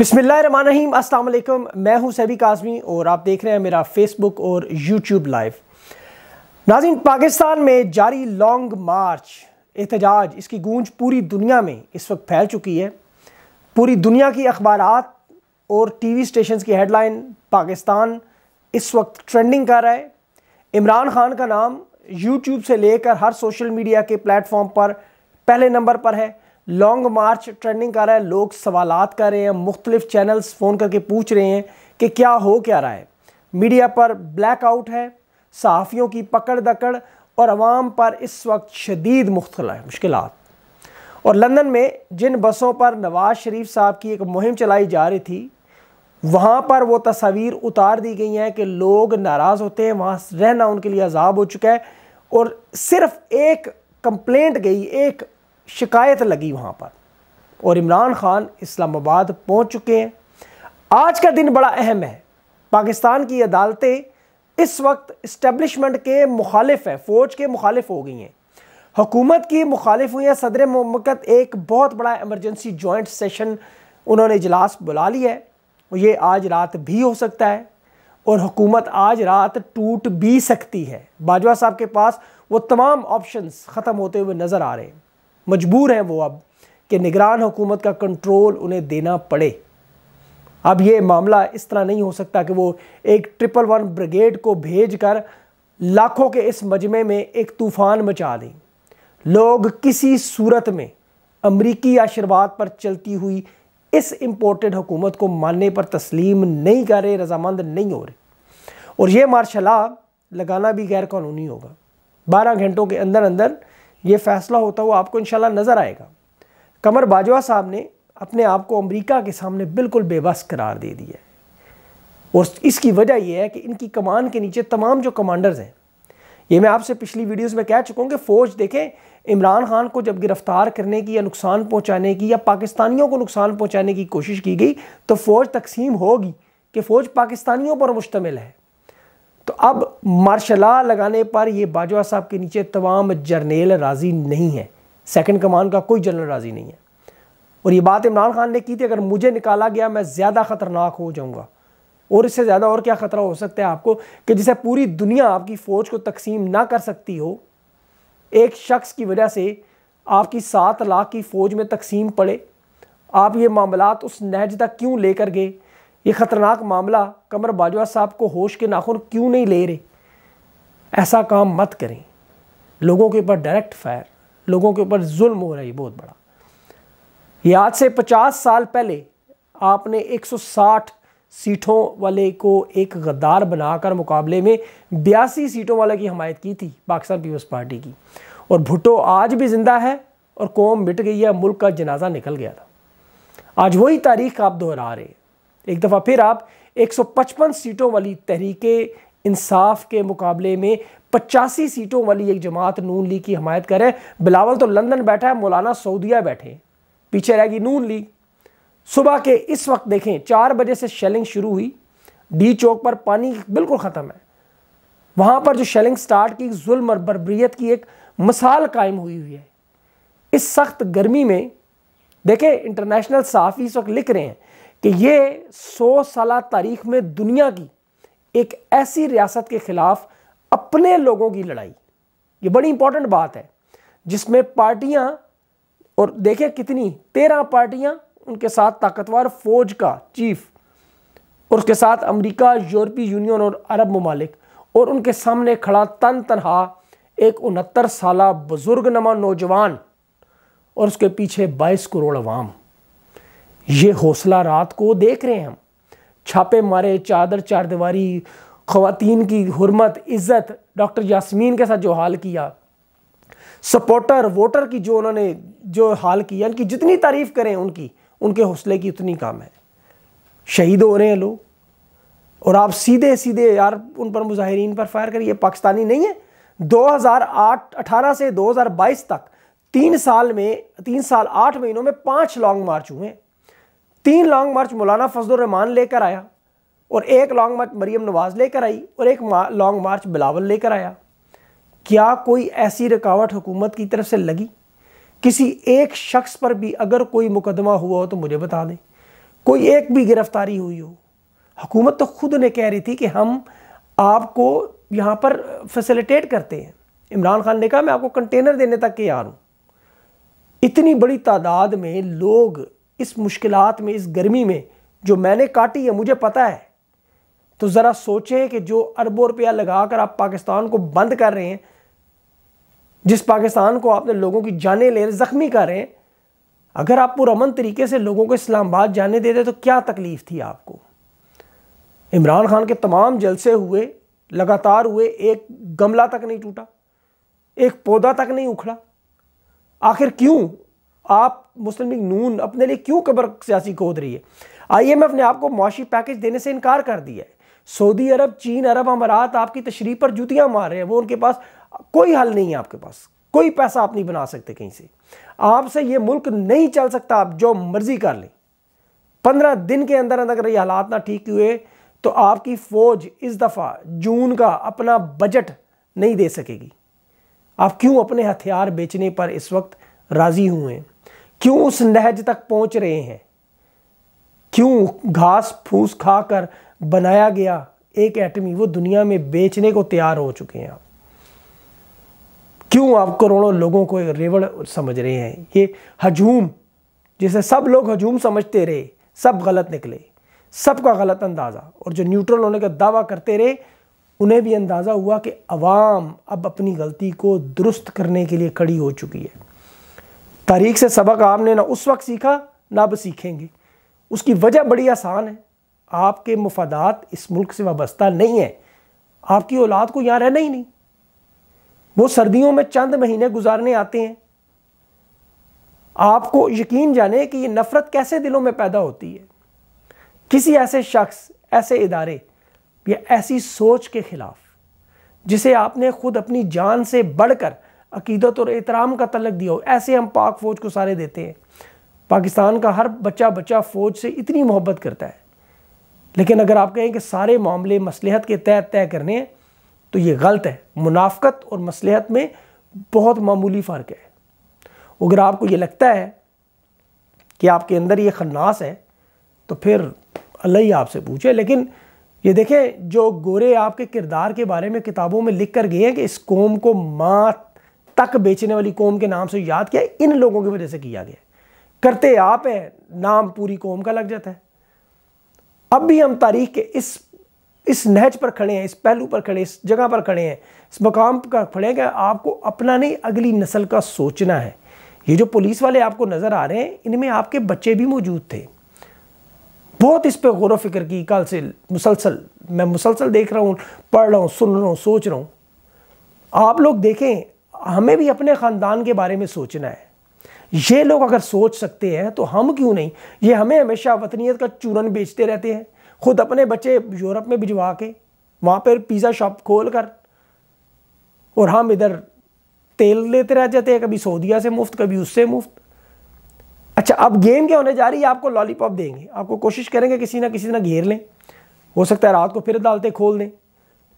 बिसमीम असल मैं हूं सैबी काजमी और आप देख रहे हैं मेरा फेसबुक और यूट्यूब लाइव नाजिम पाकिस्तान में जारी लॉन्ग मार्च एहतजाज इसकी गूंज पूरी दुनिया में इस वक्त फैल चुकी है पूरी दुनिया की अखबार और टी वी स्टेशन की हेडलाइन पाकिस्तान इस वक्त ट्रेंडिंग कर रहा है इमरान खान का नाम यूट्यूब से लेकर हर सोशल मीडिया के प्लेटफॉर्म पर पहले नंबर पर है लॉन्ग मार्च ट्रेंडिंग कर रहा है लोग सवालत कर रहे हैं मुख्तलिफ चैनल्स फ़ोन करके पूछ रहे हैं कि क्या हो क्या रहा है मीडिया पर ब्लैकआउट है सहाफ़ियों की पकड़ दकड़ और आवाम पर इस वक्त शदीद मुश्किल और लंदन में जिन बसों पर नवाज शरीफ साहब की एक मुहिम चलाई जा रही थी वहाँ पर वो तस्वीर उतार दी गई हैं कि लोग नाराज़ होते हैं वहाँ रहना उनके लिए अजाब हो चुका है और सिर्फ एक कंप्लेंट गई एक शिकायत लगी वहाँ पर और इमरान खान इस्लामाबाद पहुँच चुके हैं आज का दिन बड़ा अहम है पाकिस्तान की अदालतें इस वक्त इस्टेब्लिशमेंट के मुखालिफ है फ़ौज के मुखालिफ हो गई हैं हुकूमत की मुखालिफ हुई हैं सदर ममकत एक बहुत बड़ा एमरजेंसी जॉइंट सेशन उन्होंने इजलास बुला लिया है और ये आज रात भी हो सकता है और हुकूमत आज रात टूट भी सकती है बाजवा साहब के पास वो तमाम ऑप्शंस ख़त्म होते हुए नज़र आ रहे हैं मजबूर हैं वो अब कि निगरान हुकूमत का कंट्रोल उन्हें देना पड़े अब ये मामला इस तरह नहीं हो सकता कि वो एक ट्रिपल वन ब्रिगेड को भेज कर लाखों के इस मजमे में एक तूफ़ान मचा दें लोग किसी सूरत में अमरीकी आशीर्वाद पर चलती हुई इस इम्पोर्टेड हुकूमत को मानने पर तस्लीम नहीं कर रहे रजामंद नहीं हो रहे और ये मार्शला लगाना भी गैर कानूनी होगा बारह घंटों के अंदर अंदर ये फैसला होता हुआ आपको इंशाल्लाह नज़र आएगा कमर बाजवा साहब ने अपने आप को अमेरिका के सामने बिल्कुल बेबस करार दे दिया है और इसकी वजह यह है कि इनकी कमान के नीचे तमाम जो कमांडर्स हैं ये मैं आपसे पिछली वीडियोस में कह चुका हूँ कि फ़ौज देखें इमरान खान को जब गिरफ़्तार करने की या नुकसान पहुँचाने की या पाकिस्तानियों को नुकसान पहुँचाने की कोशिश की गई तो फ़ौज तकसीम होगी कि फ़ौज पाकिस्तानियों पर मुश्तमिल है तो अब मार्शला लगाने पर यह बाजवा साहब के नीचे तमाम जर्नेल राज़ी नहीं है सेकंड कमान का कोई जनरल राज़ी नहीं है और ये बात इमरान खान ने की थी अगर मुझे निकाला गया मैं ज़्यादा ख़तरनाक हो जाऊंगा और इससे ज़्यादा और क्या ख़तरा हो सकता है आपको कि जिसे पूरी दुनिया आपकी फ़ौज को तकसीम ना कर सकती हो एक शख्स की वजह से आपकी सात लाख की फ़ौज में तकसीम पड़े आप ये मामला उस नहज तक क्यों लेकर गए ये ख़तरनाक मामला कमर बाजवा साहब को होश के नाखून क्यों नहीं ले रहे ऐसा काम मत करें लोगों के ऊपर डायरेक्ट फायर लोगों के ऊपर जुल्म हो रहा है बहुत बड़ा ये आज से 50 साल पहले आपने 160 सीटों वाले को एक गद्दार बनाकर मुकाबले में बयासी सीटों वाले की हमायत की थी पाकिस्तान पीपल्स पार्टी की और भुट्टो आज भी ज़िंदा है और कौम मिट गई है मुल्क का जनाजा निकल गया था आज वही तारीख आप दोहरा रहे हैं एक दफ़ा फिर आप 155 सीटों वाली तहरीक इंसाफ के मुकाबले में पचासी सीटों वाली एक जमात नून लीग की हमायत करें बिलावल तो लंदन बैठा है मौलाना सऊदिया बैठे पीछे रहेगी नून लीग सुबह के इस वक्त देखें चार बजे से शेलिंग शुरू हुई डी चौक पर पानी बिल्कुल ख़त्म है वहाँ पर जो शेलिंग स्टार्ट की जुल्म और बरबरीत की एक मिसाल कायम हुई हुई है इस सख्त गर्मी में देखें इंटरनेशनल साफी इस वक्त लिख रहे हैं कि ये सौ साल तारीख में दुनिया की एक ऐसी रियासत के खिलाफ अपने लोगों की लड़ाई ये बड़ी इंपॉर्टेंट बात है जिसमें पार्टियां और देखिए कितनी तेरह पार्टियां उनके साथ ताकतवर फौज का चीफ और उसके साथ अमेरिका यूरोपीय यूनियन और अरब ममालिक और उनके सामने खड़ा तन तनहा एक उनहत्तर साल बुजुर्ग नमा नौजवान और उसके पीछे बाईस करोड़ अवाम ये हौसला रात को देख रहे हैं हम छापे मारे चादर चार दीवारी की हरमत इज़्ज़त डॉक्टर यासमीन के साथ जो हाल किया सपोर्टर वोटर की जो उन्होंने जो हाल किया उनकी जितनी तारीफ़ करें उनकी उनके हौसले की उतनी काम है शहीद हो रहे हैं लोग और आप सीधे सीधे यार उन पर मुजाहरीन पर फायर करिए पाकिस्तानी नहीं है आठ 18 से 2022 तक तीन साल में तीन साल आठ महीनों में पांच लॉन्ग मार्च हुए हैं तीन लॉन्ग मार्च मौलाना फजलरहमान लेकर आया और एक लॉन्ग मार्च मरियम नवाज़ लेकर आई और एक लॉन्ग मार्च बिलावल लेकर आया क्या कोई ऐसी रुकावट हुकूमत की तरफ से लगी किसी एक शख्स पर भी अगर कोई मुकदमा हुआ हो तो मुझे बता दें कोई एक भी गिरफ़्तारी हुई हो हुकूमत तो खुद ने कह रही थी कि हम आपको यहाँ पर फैसिलिटेट करते हैं इमरान खान ने कहा मैं आपको कंटेनर देने तक के आ रहा हूँ इतनी बड़ी तादाद में लोग इस मुश्किल में इस गर्मी में जो मैंने काटी है मुझे पता है तो ज़रा सोचें कि जो अरबों रुपया लगाकर आप पाकिस्तान को बंद कर रहे हैं जिस पाकिस्तान को आपने लोगों की जाने ले ज़ख्मी कर रहे हैं अगर आप पुरमन तरीके से लोगों को इस्लामाबाद जाने देते तो क्या तकलीफ़ थी आपको इमरान खान के तमाम जलसे हुए लगातार हुए एक गमला तक नहीं टूटा एक पौधा तक नहीं उखड़ा आखिर क्यों आप मुस्लिम लीग नून अपने लिए क्यों कबर सियासी खोद रही है आईएमएफ ने आपको मुआशी पैकेज देने से इनकार कर दिया है सऊदी अरब चीन अरब अमारात आपकी तशरी पर जूतियां मार रहे हैं वो उनके पास कोई हल नहीं है आपके पास कोई पैसा आप नहीं बना सकते कहीं से आपसे ये मुल्क नहीं चल सकता आप जो मर्जी कर लें पंद्रह दिन के अंदर अंदर अगर ये हालात ना ठीक हुए तो आपकी फौज इस दफ़ा जून का अपना बजट नहीं दे सकेगी आप क्यों अपने हथियार बेचने पर इस वक्त राज़ी हुए हैं क्यों उस नहज तक पहुंच रहे हैं क्यों घास फूस खाकर बनाया गया एक एटमी वो दुनिया में बेचने को तैयार हो चुके हैं आप क्यों आप करोड़ों लोगों को रेवड़ समझ रहे हैं ये हजूम जिसे सब लोग हजूम समझते रहे सब गलत निकले सबका गलत अंदाज़ा और जो न्यूट्रल होने का दावा करते रहे उन्हें भी अंदाज़ा हुआ कि अवाम अब अपनी गलती को दुरुस्त करने के लिए खड़ी हो चुकी है तारीख से सबक आपने ना उस वक्त सीखा ना अब सीखेंगे उसकी वजह बड़ी आसान है आपके मफादात इस मुल्क से वाबस्ता नहीं है आपकी औलाद को यहाँ रहना ही नहीं वो सर्दियों में चंद महीने गुजारने आते हैं आपको यकीन जाने कि ये नफ़रत कैसे दिलों में पैदा होती है किसी ऐसे शख्स ऐसे इदारे या ऐसी सोच के ख़िलाफ़ जिसे आपने खुद अपनी जान से बढ़कर अकीदत और एहतराम का तलक दिया हो ऐसे हम पाक फ़ौज को सारे देते हैं पाकिस्तान का हर बच्चा बच्चा फ़ौज से इतनी मोहब्बत करता है लेकिन अगर आप कहें कि सारे मामले मसलहत के तहत तय करने हैं तो ये गलत है मुनाफ़त और मसलहत में बहुत मामूली फ़र्क है अगर आपको ये लगता है कि आपके अंदर ये खन्नास है तो फिर अल्लाह ही आपसे पूछे लेकिन ये देखें जो गोरे आपके किरदार के बारे में किताबों में लिख कर गए हैं कि इस कौम को मात तक बेचने वाली कौम के नाम से याद किया इन लोगों की वजह से किया गया करते आप हैं नाम पूरी कौम का लग जाता है अब भी हम तारीख के इस इस नहज पर खड़े हैं इस पहलू पर खड़े इस जगह पर खड़े हैं इस मकाम पर खड़े हैं आपको अपना नहीं अगली नस्ल का सोचना है ये जो पुलिस वाले आपको नज़र आ रहे हैं इनमें आपके बच्चे भी मौजूद थे बहुत इस पर गौर फिक्र की कल से मुसलसल मैं मुसलसल देख रहा हूँ पढ़ रहा हूँ सुन रहा हूँ सोच रहा हूँ आप लोग देखें हमें भी अपने ख़ानदान के बारे में सोचना है ये लोग अगर सोच सकते हैं तो हम क्यों नहीं ये हमें हमेशा वतनीत का चूरन बेचते रहते हैं खुद अपने बच्चे यूरोप में भिजवा के वहाँ पर पिज़्ज़ा शॉप खोल कर और हम इधर तेल लेते रह जाते हैं कभी सऊदिया से मुफ्त कभी उससे मुफ्त अच्छा अब गेम क्या होने जा रही है आपको लॉलीपॉप देंगे आपको कोशिश करेंगे किसी ना किसी ना घेर लें हो सकता है रात को फिर अदालतें खोल दें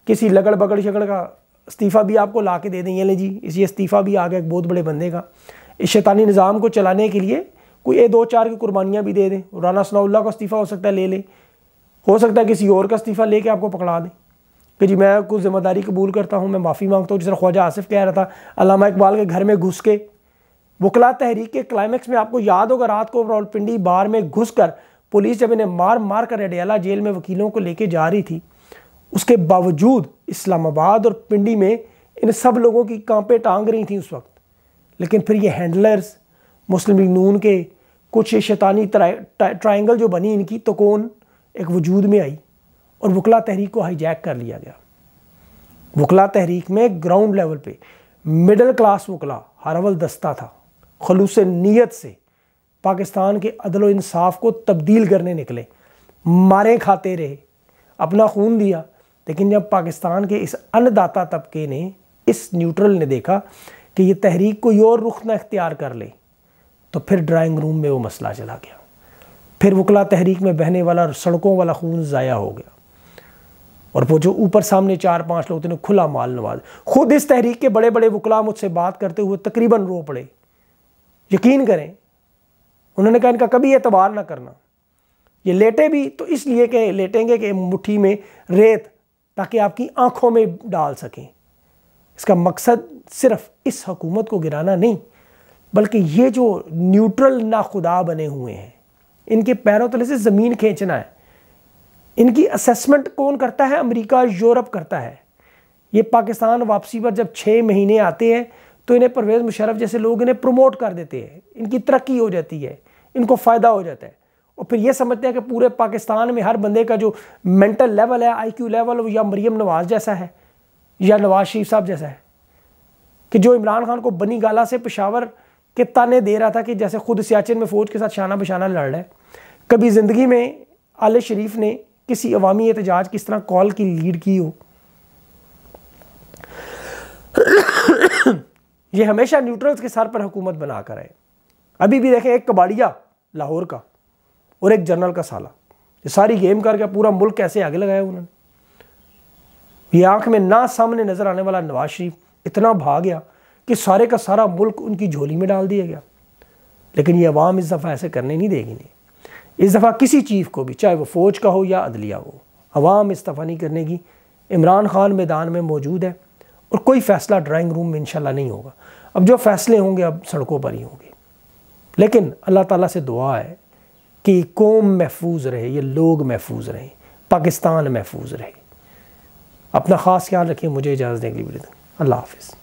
किसी लगड़ बगड़ शगड़ का इस्तीफ़ा भी आपको ला के दे देंगे ले जी इसलिए इस्तीफ़ा भी आ गया एक बहुत बड़े बंदे का इस शैतानी निज़ाम को चलाने के लिए कोई ए दो चार की कुर्बानियाँ भी दे दें राना सनाउल्ला का इस्तीफ़ा हो सकता है ले ले हो सकता है किसी और का इस्तीफ़ा कर आपको पकड़ा दें कि जी मैं कुछ ज़िम्मेदारी कबूल करता हूँ मैं माफ़ी मांगता हूँ जिस तरह ख्वाजा आसिफ कह रहा था अलामा इकबाल के घर में घुस के वकला तहरीक के क्लाइमैक्स में आपको याद होगा रात को रावलपिंडी बार में घुस कर पुलिस जब इन्हें मार मार कर अडियाला जेल में वकीलों को लेके जा रही थी उसके बावजूद इस्लामाबाद और पिंडी में इन सब लोगों की कांपें टांग रही थी उस वक्त लेकिन फिर ये हैंडलर्स मुस्लिम लीग नून के कुछ शैतानी ट्राइंगल जो बनी इनकी तो कौन एक वजूद में आई और वकला तहरीक को हाईजैक कर लिया गया वकला तहरीक में ग्राउंड लेवल पे मिडिल क्लास वकला हरवल दस्ता था खलूस नीयत से पाकिस्तान के अदल इंसाफ को तब्दील करने निकले मारे खाते रहे अपना खून दिया लेकिन जब पाकिस्तान के इस अन्नदाता तबके ने इस न्यूट्रल ने देखा कि ये तहरीक कोई और रुख ना इख्तियार कर ले तो फिर ड्राइंग रूम में वो मसला चला गया फिर वकला तहरीक में बहने वाला सड़कों वाला खून ज़ाया हो गया और वो जो ऊपर सामने चार पांच लोग थे खुला माल नवाज खुद इस तहरीक के बड़े बड़े वकला मुझसे बात करते हुए तकरीबन रो पड़े यकीन करें उन्होंने कहा इनका कभी एतबार ना करना ये लेटे भी तो इसलिए कि लेटेंगे कि मुट्ठी में रेत ताकि आपकी आंखों में डाल सकें इसका मकसद सिर्फ इस हकूमत को गिराना नहीं बल्कि ये जो न्यूट्रल नाखुदा बने हुए हैं इनके पैरों तले से ज़मीन खींचना है इनकी असेसमेंट कौन करता है अमेरिका यूरोप करता है ये पाकिस्तान वापसी पर जब छः महीने आते हैं तो इन्हें परवेज़ मुशरफ जैसे लोग इन्हें प्रमोट कर देते हैं इनकी तरक्की हो जाती है इनको फ़ायदा हो जाता है और फिर ये समझते हैं कि पूरे पाकिस्तान में हर बंदे का जो मेंटल लेवल है आईक्यू लेवल वो या मरीम नवाज जैसा है या नवाज शरीफ साहब जैसा है कि जो इमरान खान को बनी गाला से पेशावर के ताने दे रहा था कि जैसे खुद सियाचिन में फ़ौज के साथ शाना बशाना लड़ रहा है कभी ज़िंदगी में आल शरीफ ने किसी अवामी एहतजाज किस तरह कॉल की लीड की हो ये हमेशा न्यूट्रल्स के सर पर हुकूमत बना कर आए अभी भी देखें एक कबाड़िया लाहौर का और एक जनरल का साला ये सारी गेम करके पूरा मुल्क कैसे आगे लगाया उन्होंने ये आंख में ना सामने नज़र आने वाला नवाज शरीफ इतना भाग गया कि सारे का सारा मुल्क उनकी झोली में डाल दिया गया लेकिन ये अवाम इस दफ़ा ऐसे करने नहीं देगी नहीं इस दफ़ा किसी चीफ को भी चाहे वो फ़ौज का हो या अदलिया हो अवाम इस दफ़ा नहीं करने की इमरान खान मैदान में मौजूद है और कोई फ़ैसला ड्राइंग रूम में इंशाल्लाह नहीं होगा अब जो फ़ैसले होंगे अब सड़कों पर ही होंगे लेकिन अल्लाह ताला से दुआ है कि कौम महफूज रहे ये लोग महफूज रहें पाकिस्तान महफूज रहे अपना ख़ास ख्याल रखिए मुझे इजाज़त देने के लिए अल्लाह हाफिज़